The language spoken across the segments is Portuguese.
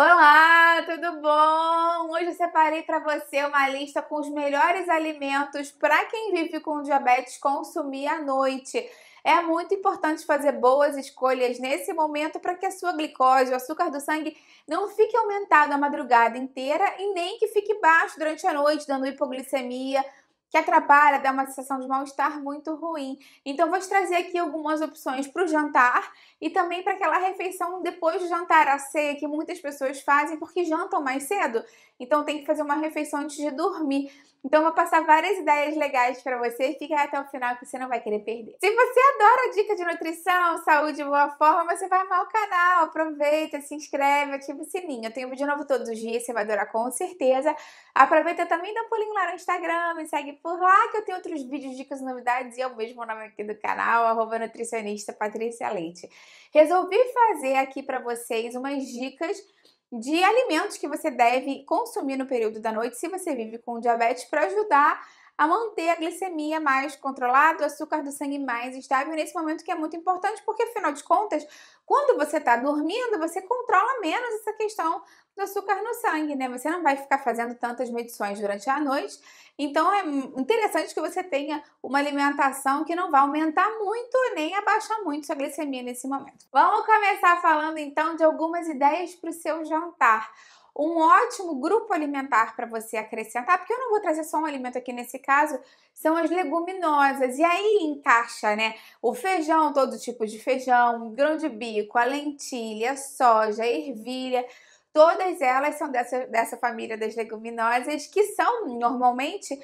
Olá, tudo bom? Hoje eu separei para você uma lista com os melhores alimentos para quem vive com diabetes consumir à noite. É muito importante fazer boas escolhas nesse momento para que a sua glicose, o açúcar do sangue, não fique aumentado a madrugada inteira e nem que fique baixo durante a noite, dando hipoglicemia, que atrapalha, dá uma sensação de mal-estar muito ruim. Então, vou te trazer aqui algumas opções para o jantar e também para aquela refeição depois do jantar, a ceia que muitas pessoas fazem porque jantam mais cedo, então tem que fazer uma refeição antes de dormir. Então vou passar várias ideias legais para você, fica até o final que você não vai querer perder. Se você adora dica de nutrição, saúde e boa forma, você vai amar o canal, aproveita, se inscreve, ativa o sininho. Eu tenho vídeo novo todos os dias, você vai adorar com certeza. Aproveita também dá um pulinho lá no Instagram, me segue por lá que eu tenho outros vídeos, dicas, novidades e é o mesmo nome aqui do canal, arroba nutricionista Patrícia Leite resolvi fazer aqui para vocês umas dicas de alimentos que você deve consumir no período da noite se você vive com diabetes para ajudar a manter a glicemia mais controlada, o açúcar do sangue mais estável nesse momento que é muito importante, porque afinal de contas, quando você está dormindo, você controla menos essa questão do açúcar no sangue, né? Você não vai ficar fazendo tantas medições durante a noite. Então é interessante que você tenha uma alimentação que não vá aumentar muito nem abaixar muito sua glicemia nesse momento. Vamos começar falando então de algumas ideias para o seu jantar um ótimo grupo alimentar para você acrescentar, porque eu não vou trazer só um alimento aqui nesse caso, são as leguminosas. E aí encaixa, né? O feijão, todo tipo de feijão, grão de bico, a lentilha, a soja, a ervilha. Todas elas são dessa, dessa família das leguminosas, que são normalmente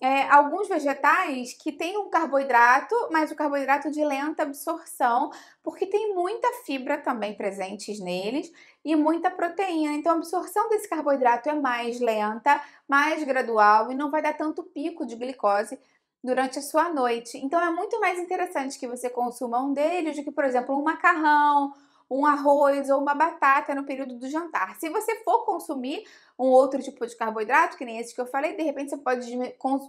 é, alguns vegetais que têm um carboidrato, mas o carboidrato de lenta absorção, porque tem muita fibra também presentes neles e muita proteína. Então, a absorção desse carboidrato é mais lenta, mais gradual e não vai dar tanto pico de glicose durante a sua noite. Então, é muito mais interessante que você consuma um deles do que, por exemplo, um macarrão um arroz ou uma batata no período do jantar. Se você for consumir um outro tipo de carboidrato, que nem esse que eu falei, de repente você pode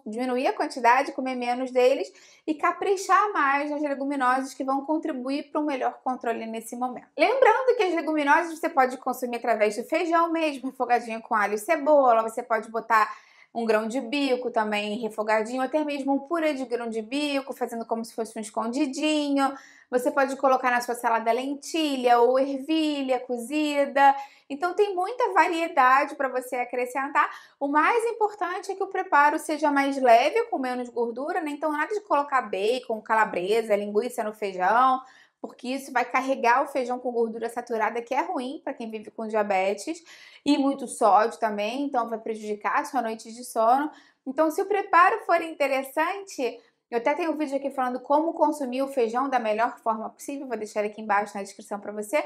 diminuir a quantidade, comer menos deles e caprichar mais nas leguminosas que vão contribuir para um melhor controle nesse momento. Lembrando que as leguminosas você pode consumir através do feijão mesmo, refogadinho com alho e cebola, você pode botar um grão de bico também refogadinho, até mesmo um purê de grão de bico, fazendo como se fosse um escondidinho. Você pode colocar na sua salada lentilha ou ervilha cozida. Então tem muita variedade para você acrescentar. O mais importante é que o preparo seja mais leve, com menos gordura, né? Então nada de colocar bacon, calabresa, linguiça no feijão porque isso vai carregar o feijão com gordura saturada, que é ruim para quem vive com diabetes, e muito sódio também, então vai prejudicar a sua noite de sono. Então, se o preparo for interessante, eu até tenho um vídeo aqui falando como consumir o feijão da melhor forma possível, vou deixar aqui embaixo na descrição para você.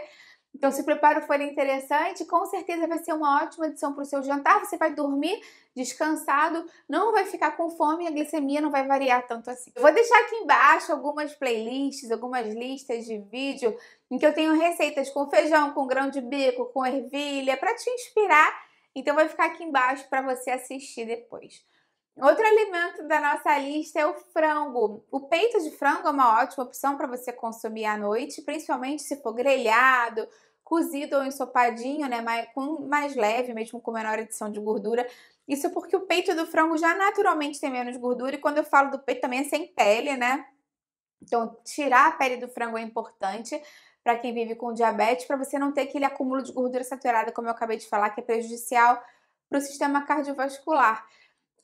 Então, se o preparo for interessante, com certeza vai ser uma ótima adição para o seu jantar. Você vai dormir descansado, não vai ficar com fome e a glicemia não vai variar tanto assim. Eu vou deixar aqui embaixo algumas playlists, algumas listas de vídeo em que eu tenho receitas com feijão, com grão de bico, com ervilha, para te inspirar. Então, vai ficar aqui embaixo para você assistir depois. Outro alimento da nossa lista é o frango. O peito de frango é uma ótima opção para você consumir à noite, principalmente se for grelhado, cozido ou ensopadinho, né? Mais, com mais leve, mesmo com menor adição de gordura. Isso porque o peito do frango já naturalmente tem menos gordura, e quando eu falo do peito também é sem pele, né? Então, tirar a pele do frango é importante para quem vive com diabetes, para você não ter aquele acúmulo de gordura saturada, como eu acabei de falar, que é prejudicial para o sistema cardiovascular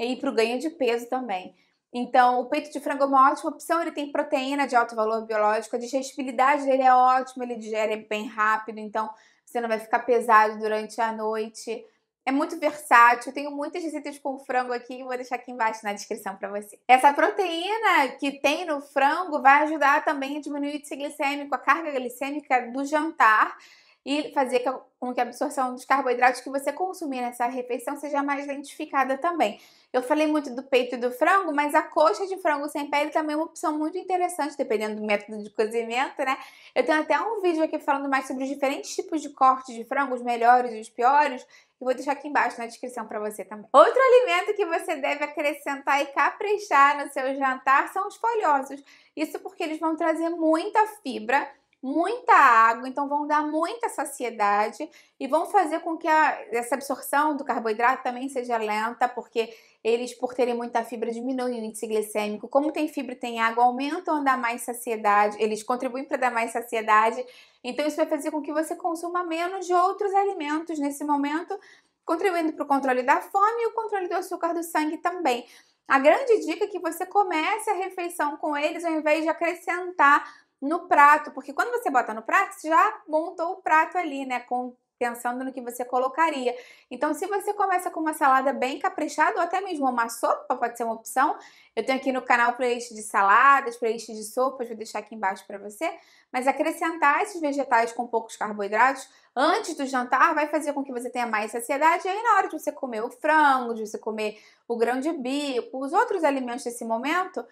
e para o ganho de peso também. Então, o peito de frango é uma ótima opção, ele tem proteína de alto valor biológico, a digestibilidade dele é ótima, ele digere bem rápido, então você não vai ficar pesado durante a noite. É muito versátil, tenho muitas receitas com frango aqui, vou deixar aqui embaixo na descrição para você. Essa proteína que tem no frango vai ajudar também a diminuir o índice glicêmico, a carga glicêmica do jantar e fazer com que a absorção dos carboidratos que você consumir nessa refeição seja mais lentificada também. Eu falei muito do peito e do frango, mas a coxa de frango sem pele também é uma opção muito interessante, dependendo do método de cozimento, né? Eu tenho até um vídeo aqui falando mais sobre os diferentes tipos de cortes de frango, os melhores e os piores, e vou deixar aqui embaixo na descrição para você também. Outro alimento que você deve acrescentar e caprichar no seu jantar são os folhosos. Isso porque eles vão trazer muita fibra muita água, então vão dar muita saciedade e vão fazer com que a, essa absorção do carboidrato também seja lenta, porque eles, por terem muita fibra, diminuem o índice glicêmico. Como tem fibra e tem água, aumentam a dar mais saciedade, eles contribuem para dar mais saciedade. Então, isso vai fazer com que você consuma menos de outros alimentos nesse momento, contribuindo para o controle da fome e o controle do açúcar do sangue também. A grande dica é que você comece a refeição com eles ao invés de acrescentar no prato, porque quando você bota no prato, você já montou o prato ali, né? Com, pensando no que você colocaria. Então, se você começa com uma salada bem caprichada, ou até mesmo uma sopa, pode ser uma opção. Eu tenho aqui no canal playlist de saladas, playlist de sopas, vou deixar aqui embaixo para você. Mas acrescentar esses vegetais com poucos carboidratos antes do jantar vai fazer com que você tenha mais saciedade. E aí, na hora de você comer o frango, de você comer o grão de bico, os outros alimentos desse momento,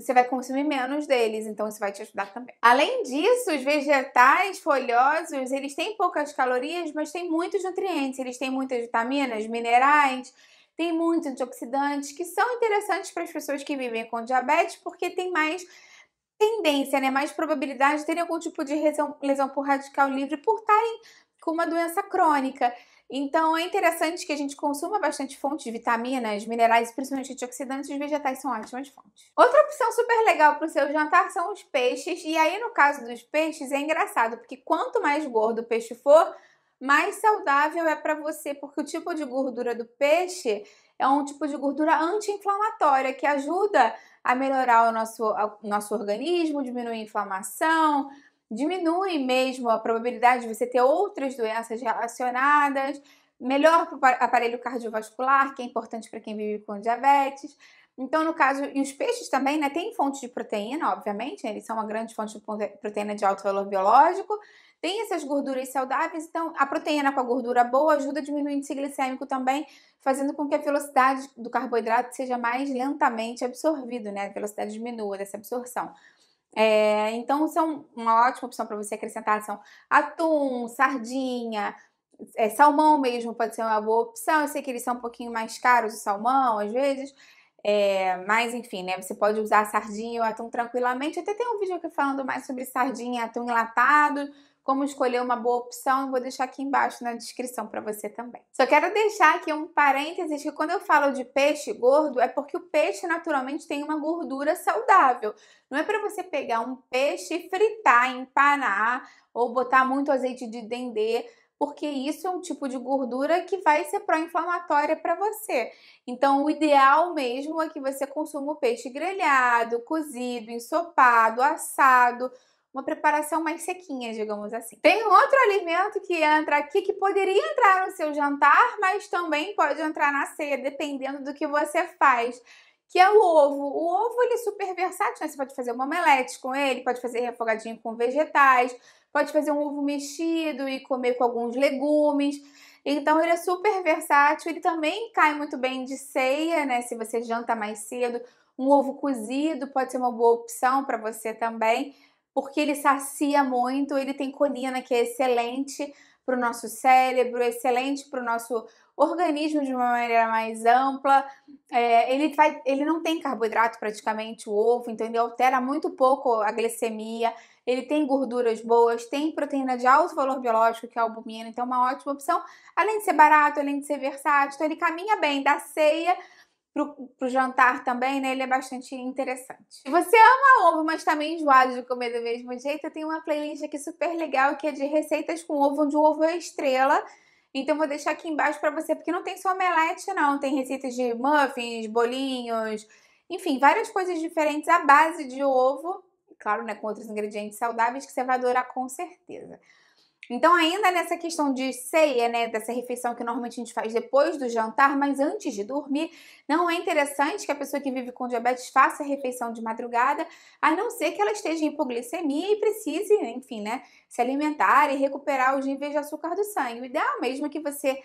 você vai consumir menos deles, então isso vai te ajudar também. Além disso, os vegetais folhosos, eles têm poucas calorias, mas têm muitos nutrientes, eles têm muitas vitaminas, minerais, têm muitos antioxidantes que são interessantes para as pessoas que vivem com diabetes, porque tem mais tendência, né, mais probabilidade de terem algum tipo de lesão, lesão por radical livre por estarem com uma doença crônica. Então é interessante que a gente consuma bastante fonte de vitaminas, minerais e principalmente antioxidantes, os vegetais são ótimas fontes. Outra opção super legal para o seu jantar são os peixes, e aí no caso dos peixes é engraçado, porque quanto mais gordo o peixe for, mais saudável é para você, porque o tipo de gordura do peixe é um tipo de gordura anti-inflamatória que ajuda a melhorar o nosso, o nosso organismo, diminuir a inflamação, diminui mesmo a probabilidade de você ter outras doenças relacionadas, melhor para o aparelho cardiovascular, que é importante para quem vive com diabetes. Então, no caso, e os peixes também, né, tem fonte de proteína, obviamente, né, eles são uma grande fonte de proteína de alto valor biológico, tem essas gorduras saudáveis, então a proteína com a gordura boa ajuda a diminuir o índice glicêmico também, fazendo com que a velocidade do carboidrato seja mais lentamente absorvido, né, a velocidade diminua dessa absorção. É, então, são uma ótima opção para você acrescentar. São atum, sardinha, é, salmão mesmo pode ser uma boa opção. Eu sei que eles são um pouquinho mais caros, o salmão, às vezes. É, mas, enfim, né? Você pode usar sardinha ou atum tranquilamente. até tem um vídeo aqui falando mais sobre sardinha, atum enlatado. Como escolher uma boa opção, eu vou deixar aqui embaixo na descrição para você também. Só quero deixar aqui um parênteses que quando eu falo de peixe gordo, é porque o peixe naturalmente tem uma gordura saudável. Não é para você pegar um peixe e fritar, empanar ou botar muito azeite de dendê porque isso é um tipo de gordura que vai ser pró-inflamatória para você. Então, o ideal mesmo é que você consuma o peixe grelhado, cozido, ensopado, assado, uma preparação mais sequinha, digamos assim. Tem um outro alimento que entra aqui que poderia entrar no seu jantar, mas também pode entrar na ceia, dependendo do que você faz que é o ovo. O ovo ele é super versátil, né? Você pode fazer uma omelete com ele, pode fazer refogadinho com vegetais, pode fazer um ovo mexido e comer com alguns legumes. Então ele é super versátil, ele também cai muito bem de ceia, né? Se você janta mais cedo, um ovo cozido pode ser uma boa opção para você também porque ele sacia muito, ele tem colina que é excelente para o nosso cérebro, excelente para o nosso organismo de uma maneira mais ampla. É, ele, vai, ele não tem carboidrato praticamente, o ovo, então ele altera muito pouco a glicemia. Ele tem gorduras boas, tem proteína de alto valor biológico, que é a albumina, então é uma ótima opção. Além de ser barato, além de ser versátil, então ele caminha bem da ceia para o jantar também, né? Ele é bastante interessante. Se você ama ovo, mas também tá enjoado de comer do mesmo jeito, eu tenho uma playlist aqui super legal que é de receitas com ovo, onde o ovo é estrela. Então vou deixar aqui embaixo para você, porque não tem só omelete não, tem receitas de muffins, bolinhos, enfim, várias coisas diferentes à base de ovo, claro, né, com outros ingredientes saudáveis que você vai adorar com certeza. Então, ainda nessa questão de ceia, né, dessa refeição que normalmente a gente faz depois do jantar, mas antes de dormir, não é interessante que a pessoa que vive com diabetes faça a refeição de madrugada, a não ser que ela esteja em hipoglicemia e precise, enfim, né, se alimentar e recuperar os níveis de açúcar do sangue. O ideal mesmo é que você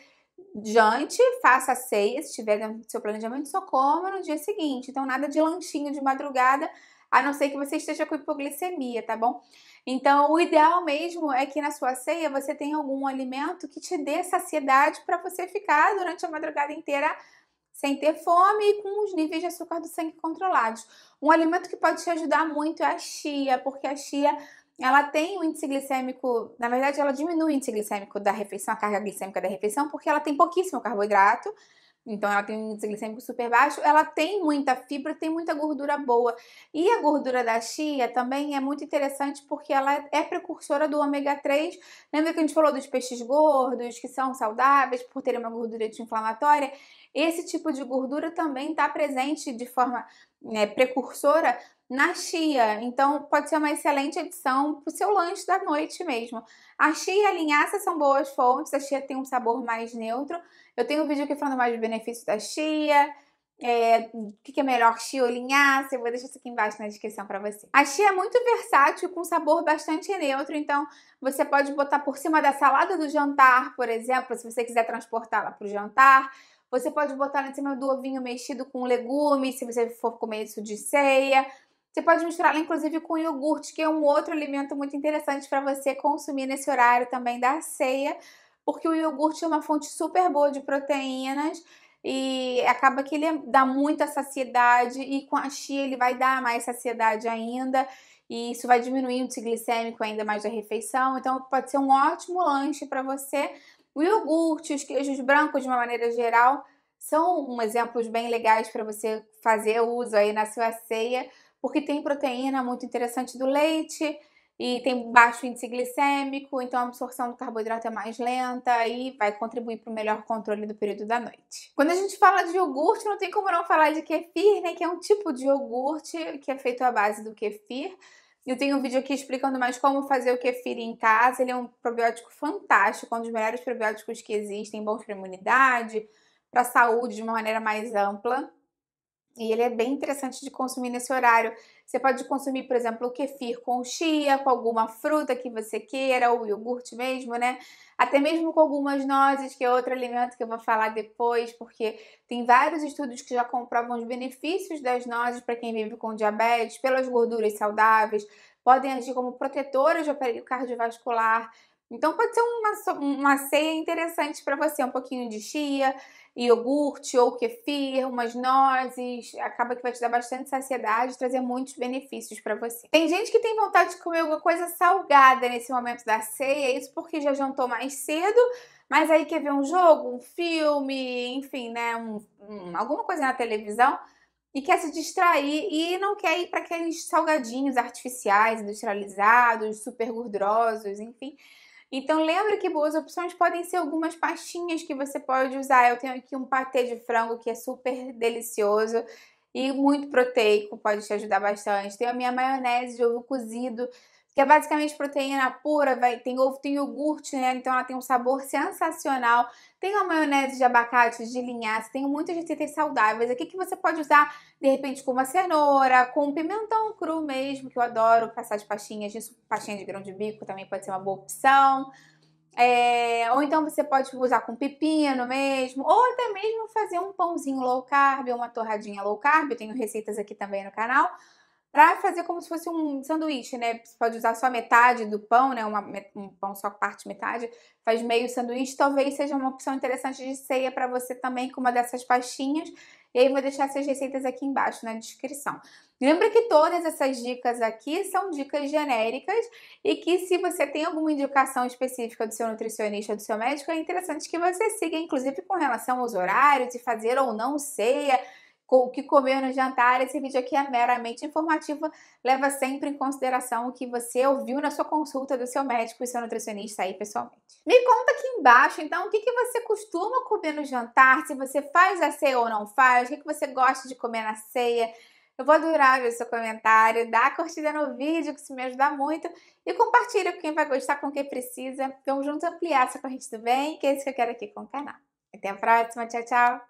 jante, faça a ceia, se tiver no seu planejamento, só coma no dia seguinte. Então, nada de lanchinho de madrugada a não ser que você esteja com hipoglicemia, tá bom? Então, o ideal mesmo é que na sua ceia você tenha algum alimento que te dê saciedade para você ficar durante a madrugada inteira sem ter fome e com os níveis de açúcar do sangue controlados. Um alimento que pode te ajudar muito é a chia, porque a chia ela tem um índice glicêmico, na verdade ela diminui o índice glicêmico da refeição, a carga glicêmica da refeição, porque ela tem pouquíssimo carboidrato então ela tem um índice glicêmico super baixo, ela tem muita fibra, tem muita gordura boa. E a gordura da chia também é muito interessante porque ela é precursora do ômega 3. Lembra que a gente falou dos peixes gordos, que são saudáveis por terem uma gordura anti-inflamatória? Esse tipo de gordura também está presente de forma né, precursora na chia. Então, pode ser uma excelente adição para o seu lanche da noite mesmo. A chia e a linhaça são boas fontes, a chia tem um sabor mais neutro. Eu tenho um vídeo aqui falando mais dos benefícios da chia, é, o que, que é melhor, chia ou linhaça, eu vou deixar isso aqui embaixo na descrição para você. A chia é muito versátil, com sabor bastante neutro, então você pode botar por cima da salada do jantar, por exemplo, se você quiser transportá-la para o jantar. Você pode botar em cima do ovinho mexido com legumes, se você for comer isso de ceia. Você pode misturá-la inclusive com iogurte, que é um outro alimento muito interessante para você consumir nesse horário também da ceia, porque o iogurte é uma fonte super boa de proteínas e acaba que ele dá muita saciedade e com a chia ele vai dar mais saciedade ainda e isso vai diminuir o índice glicêmico ainda mais da refeição, então pode ser um ótimo lanche para você. O iogurte, os queijos brancos de uma maneira geral são um exemplos bem legais para você fazer uso aí na sua ceia porque tem proteína muito interessante do leite e tem baixo índice glicêmico, então a absorção do carboidrato é mais lenta e vai contribuir para o melhor controle do período da noite. Quando a gente fala de iogurte, não tem como não falar de kefir, né, que é um tipo de iogurte que é feito à base do kefir. Eu tenho um vídeo aqui explicando mais como fazer o kefir em casa. Ele é um probiótico fantástico, um dos melhores probióticos que existem, bons para imunidade, para a saúde de uma maneira mais ampla. E ele é bem interessante de consumir nesse horário. Você pode consumir, por exemplo, o kefir com chia, com alguma fruta que você queira, ou iogurte mesmo, né? Até mesmo com algumas nozes, que é outro alimento que eu vou falar depois, porque tem vários estudos que já comprovam os benefícios das nozes para quem vive com diabetes, pelas gorduras saudáveis, podem agir como protetoras de aparelho cardiovascular, então pode ser uma, uma ceia interessante para você, um pouquinho de chia, iogurte ou kefir, umas nozes, acaba que vai te dar bastante saciedade, trazer muitos benefícios para você. Tem gente que tem vontade de comer alguma coisa salgada nesse momento da ceia, isso porque já jantou mais cedo, mas aí quer ver um jogo, um filme, enfim, né, um, um, alguma coisa na televisão e quer se distrair e não quer ir para aqueles salgadinhos artificiais, industrializados, super gordurosos, enfim. Então lembra que boas opções podem ser algumas pastinhas que você pode usar. Eu tenho aqui um patê de frango que é super delicioso e muito proteico, pode te ajudar bastante. Tenho a minha maionese de ovo cozido que é basicamente proteína pura, vai, tem ovo, tem iogurte, né? Então ela tem um sabor sensacional. Tem a maionese de abacate, de linhaça, tem muitas receitas saudáveis aqui que você pode usar, de repente, com uma cenoura, com um pimentão cru mesmo, que eu adoro passar de pastinhas gente pastinha de grão de bico também pode ser uma boa opção. É, ou então você pode usar com pepino mesmo, ou até mesmo fazer um pãozinho low carb, uma torradinha low carb, eu tenho receitas aqui também no canal, para fazer como se fosse um sanduíche, né? Você pode usar só metade do pão, né? Uma, um pão só parte metade, faz meio sanduíche. Talvez seja uma opção interessante de ceia para você também com uma dessas pastinhas. E aí vou deixar essas receitas aqui embaixo na descrição. Lembra que todas essas dicas aqui são dicas genéricas e que se você tem alguma indicação específica do seu nutricionista, do seu médico, é interessante que você siga, inclusive com relação aos horários, de fazer ou não ceia o que comer no jantar. Esse vídeo aqui é meramente informativo, leva sempre em consideração o que você ouviu na sua consulta do seu médico e seu nutricionista aí pessoalmente. Me conta aqui embaixo, então, o que, que você costuma comer no jantar, se você faz a ceia ou não faz, o que, que você gosta de comer na ceia. Eu vou adorar ver seu comentário, dá a curtida no vídeo, que isso me ajuda muito, e compartilha com quem vai gostar, com quem precisa. Vamos juntos ampliar essa corrente do bem, que é isso que eu quero aqui com o canal. Até a próxima, tchau, tchau!